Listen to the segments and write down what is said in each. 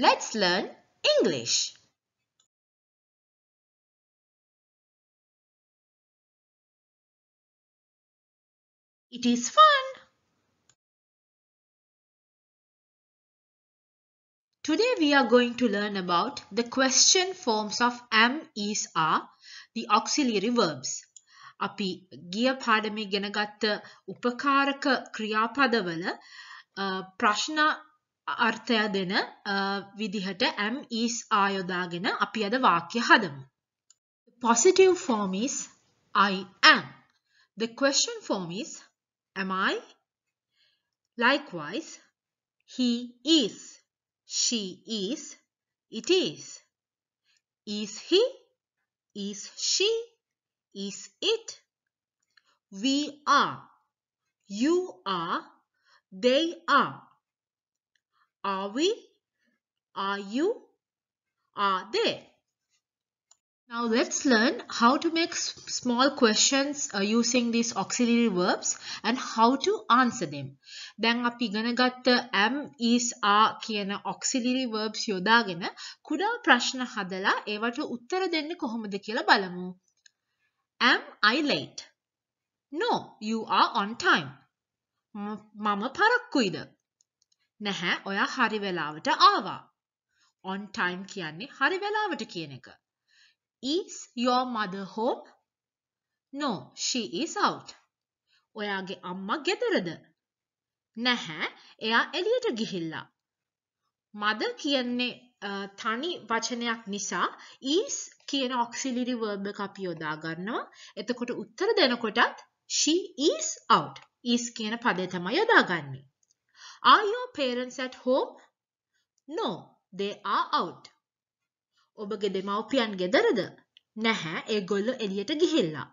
Let's learn English. It is fun. Today we are going to learn about the question forms of am, is, are, the auxiliary verbs. අපි ගිය පාඩමේ ඉගෙන ගත්ත උපකාරක ක්‍රියාපදවල ප්‍රශ්න අර්ථය දෙන විදිහට am is are යොදාගෙන අපි අද වාක්‍ය හදමු. The positive form is I am. The question form is am I? Likewise, he is, she is, it is. Is he? Is she? Is it? We are. You are. They are. Are we? Are you? Are they? Now let's learn how to make small questions uh, using these auxiliary verbs and how to answer them. දැන් අපි ඉගෙන ගත්ත am is are කියන auxiliary verbs යොදාගෙන කුඩා ප්‍රශ්න හදලා ඒවට උත්තර දෙන්න කොහොමද කියලා බලමු. Am I late? No, you are on time. මම පරක්කුයිද? නැහැ ඔයා හරි වෙලාවට ආවා. on time කියන්නේ හරි වෙලාවට කියන එක. is your mother home? no, she is out. ඔයාගේ අම්මා ගෙදරද? නැහැ, එයා එළියට ගිහිල්ලා. mother කියන්නේ තනි වචනයක් නිසා is කියන auxiliary verb එක අපි යොදා ගන්නවා. එතකොට උත්තර දෙනකොටත් she is out. is කියන පදේ තමයි යොදාගන්නේ. Are your parents at home? No, they are out. ඔබගේ දෙමව්පියන් ගෙදරද? නැහැ, ඒගොල්ලෝ එළියට ගිහිල්ලා.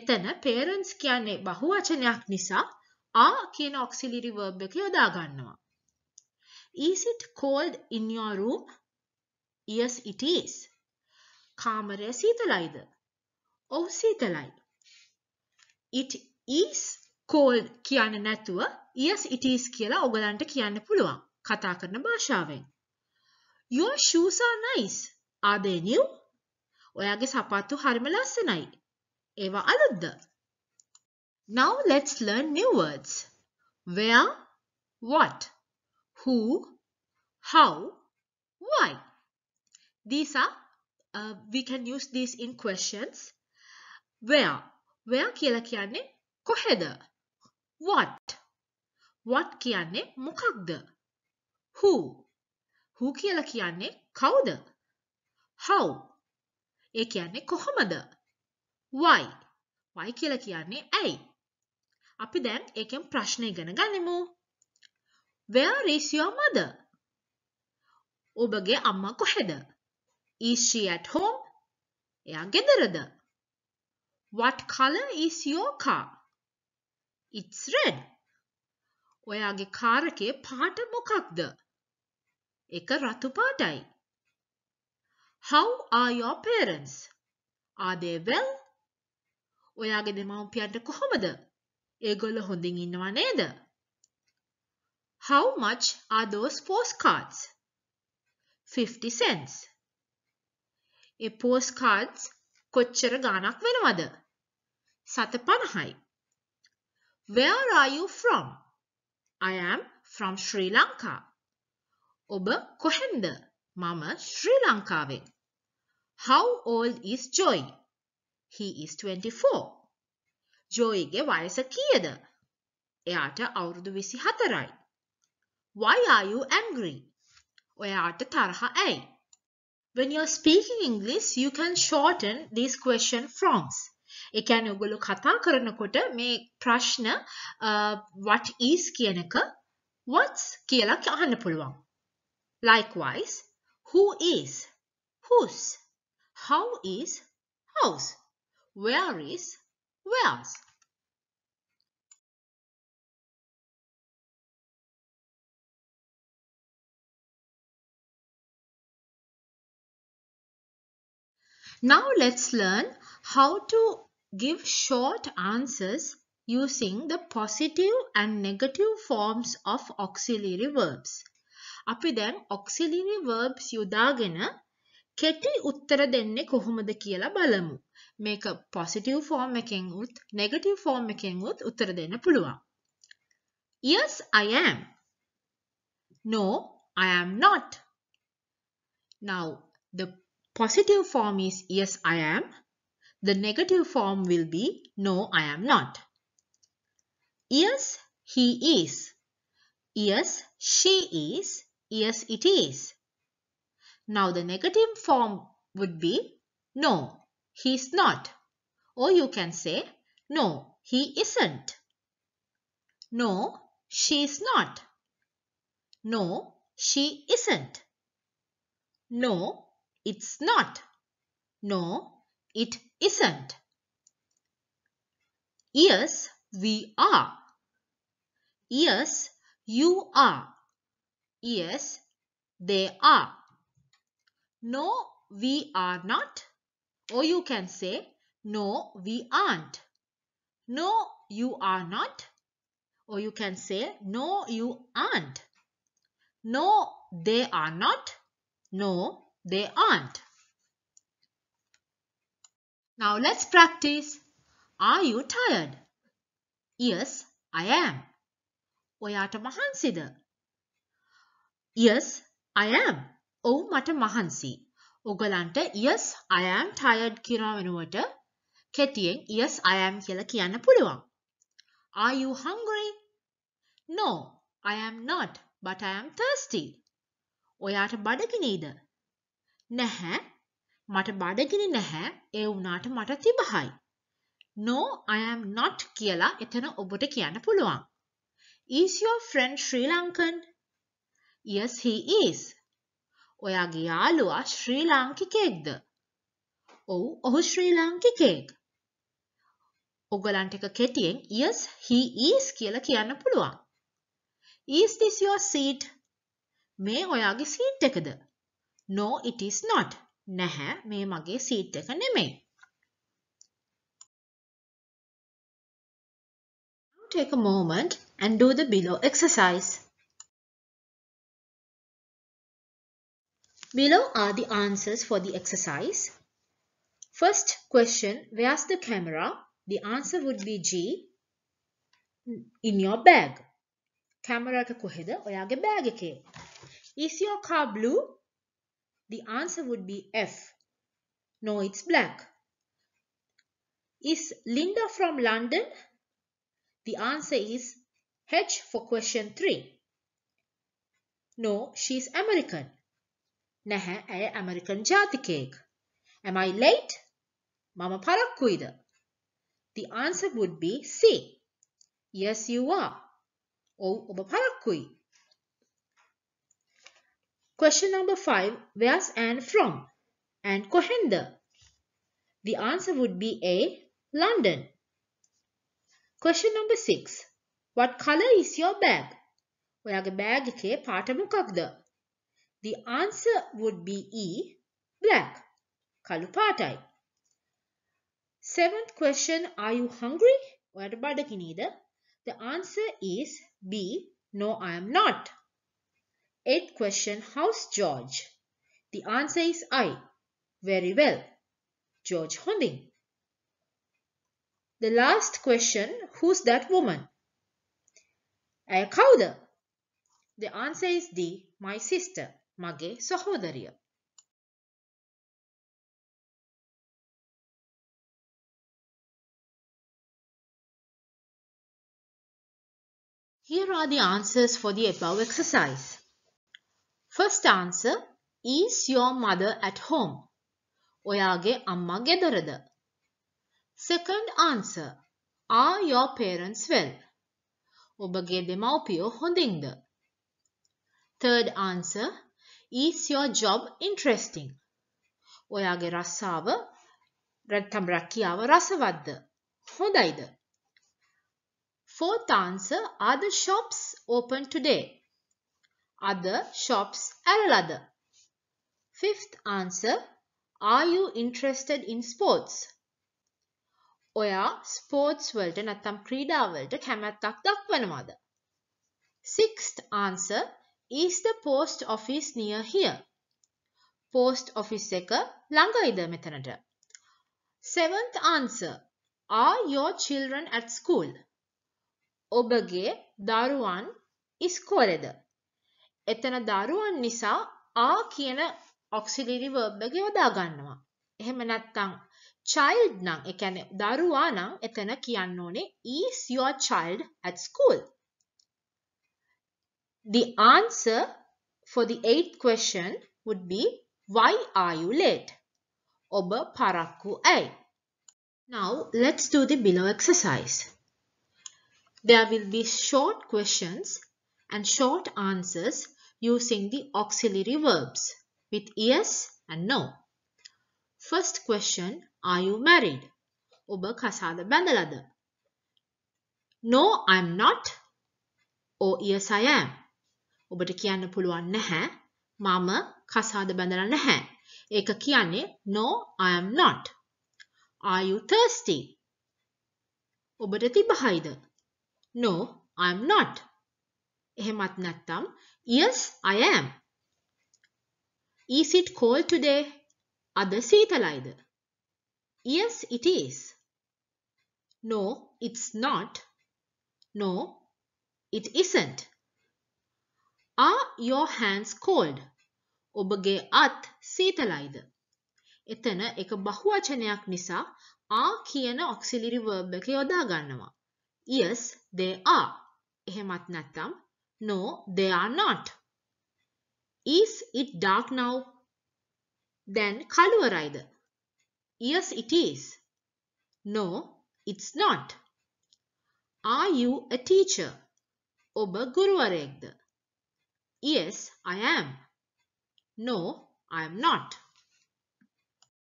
එතන parents කියන්නේ බහුවචනයක් නිසා are කියන auxiliary verb එක යොදා ගන්නවා. Is it cold in your room? Yes, it is. කාමරය සීතලයිද? ඔව් සීතලයි. It is cold කියන්නේ නැතුව yes it is කියලා ඔයගලන්ට කියන්න පුළුවන් කතා කරන භාෂාවෙන්. Your shoes are nice. Are they new? ඔයාගේ සපත්තු හරිම ලස්සනයි. ඒවා අලුත්ද? Now let's learn new words. Where, what, who, how, why. These are uh, we can use these in questions. Where. Where කියලා කියන්නේ කොහෙද? what what කියන්නේ මොකක්ද who who කියලා කියන්නේ කවුද how ඒ කියන්නේ කොහොමද why why කියලා කියන්නේ ඇයි අපි දැන් ඒකෙන් ප්‍රශ්න ඉගෙන ගනිමු where is your mother ඔබගේ අම්මා කොහෙද is she at home එයා ගෙදරද what color is your car It's red. ඔයාගේ කාරකේ පාට මොකක්ද? එක රතු පාටයි. How are your parents? Are they well? ඔයාගේ දෙමව්පියන්ට කොහොමද? ඒගොල්ලෝ හොඳින් ඉන්නව නේද? How much are those postcards? 50 cents. A postcards කොච්චර ගාණක් වෙනවද? 750යි. Where are you from? I am from ශ්‍රී ලංකා. ඔබ Mama Sri Lanka ලංකාවෙන්. How old is Joy? He is 24. Joy ge ජෝයිගේ වයස කීයද? එයාට visi 24යි. Why are you angry? ඔයාට තරහ ඇයි? When you're speaking English, you can shorten these question forms. ඒ කියන්නේ ඔයගොල්ලෝ කතා කරනකොට මේ ප්‍රශ්න uh, what is කියන what's කියලා අහන්න පුළුවන්. Likewise, who is? Whose? How is? How's? Where is? Where's? Now let's learn how to Give short answers using the positive and negative forms of auxiliary verbs. අපි දැන් auxiliary verbs යොදාගෙන කෙටි උත්තර දෙන්නේ කොහොමද කියලා බලමු. මේක positive form එකෙන් උත් negative form එකෙන් උත් උත්තර දෙන්න පුළුවන්. Yes, I am. No, I am not. Now, the positive form is yes, I am. The negative form will be no I am not. Yes, he is. Yes, she is. Yes, it is. Now the negative form would be no, he's not. Or you can say no, he isn't. No, she's not. No, she isn't. No, it's not. No, it isn't. Yes, we are. Yes, you are. Yes, they are. No, we are not. Or you can say, no, we aren't. No, you are not. Or you can say, no, you aren't. No, they are not. No, they aren't. Now let's practice. Are you tired? Yes, I am. Oyata mahansida. Yes, I am. O mata mahansi. Ogalanta, yes, I am tired. Kira venuata. yes, I am. Kila kiana puluang. Are you hungry? No, I am not, but I am thirsty. Oyata badakinida. Neha, මට බඩගිනි නැහැ ඒ වුණාට මට තිබහයි. No, I am not කියලා එතන ඔබට කියන්න පුළුවන්. Is your friend Sri Lankan? Yes, he is. ඔයාගේ යාළුවා ශ්‍රී ලාංකිකයෙක්ද? ඔව්, ඔහු ශ්‍රී ලාංකිකයෙක්. ඔගලන්ට එක කෙටියෙන් yes, he is කියලා කියන්න පුළුවන්. Is this your seat? මේ ඔයාගේ සීට් එකද? No, it is not. නැහැ මේ මගේ සීට් එක නෙමෙයි. Take a moment and do the below exercise. Below are the answers for the exercise. First question, where's the camera? The answer would be G, in your bag. Camera එක කොහෙද? ඔයාගේ bag එකේ. Is your car blue? The answer would be F. No, it's black. Is Linda from London? The answer is H for question 3. No, she's American. නැහැ ay American ජාතිකයෙක්. Am I late? මම da. The answer would be C. Yes you are. Oh, oba පරක්කුයි. Question number 5. Where's Anne from? And Kohender. The answer would be A. London. Question number 6. What color is your bag? ඔයාගේ bag එකේ paata The answer would be E. Black. කළු Seventh question. Are you hungry? ඔයාට බඩගිනිද? The answer is B. No, I am not. Eighth question, how's George? The answer is I. Very well. George humming. The last question, who's that woman? I kavda. The answer is D. My sister. Mage sahodariya. Here are the answers for the above exercise. First answer, is your mother at home? Oyage amma gedarada. Second answer, are your parents well? ඔබගේ දෙමව්පියෝ හොඳින්ද? Third answer, is your job interesting? ඔයාගේ රස්සාව නැත්නම් රැකියාව රසවත්ද? හොඳයිද? Fourth answer, are the shops open today? other shops are other. Fifth answer, are you interested in sports? ඔයා sports වලට නැත්තම් ක්‍රීඩා world කැමැත්තක් දක්වනවද? Sixth answer is the post office near here. Post office langa idha මෙතනට? Seventh answer are your children at school? Obage ඔබගේ is koreda. එතන දරුවන් නිසා ආ කියන auxiliary verb එක යොදා ගන්නවා. එහෙම නැත්නම් child නම් ඒ කියන්නේ දරුවා නම් එතන කියන්න ඕනේ is your child at school. The answer for the eighth question would be why are you late? ඔබ පරක්කු ඇයි? Now let's do the below exercise. There will be short questions and short answers using the auxiliary verbs with yes and no. First question, are you married? Oba kasada bandalada. No, I'm not. Or oh, yes, I am. Oba te kiyana puluwan neha. Mama kasada bandala neha. Eka kiyane, no, I am not. Are you thirsty? Oba te tibahayda. No, I am not. Ehe matnatam, Yes, I am. Is it cold today? අද සීතලයිද? Yes, it is. No, it's not. No, it isn't. Are your hands cold? ඔබගේ අත් සීතලයිද? එතන එක බහුවචනයක් නිසා are කියන auxiliary verb එක යොදා ගන්නවා. Yes, they are. එහෙමත් නැත්නම් No, they are not. Is it dark now? Then kaluvaraida. Yes, it is. No, it's not. Are you a teacher? Oba guruvaregda. Yes, I am. No, I am not.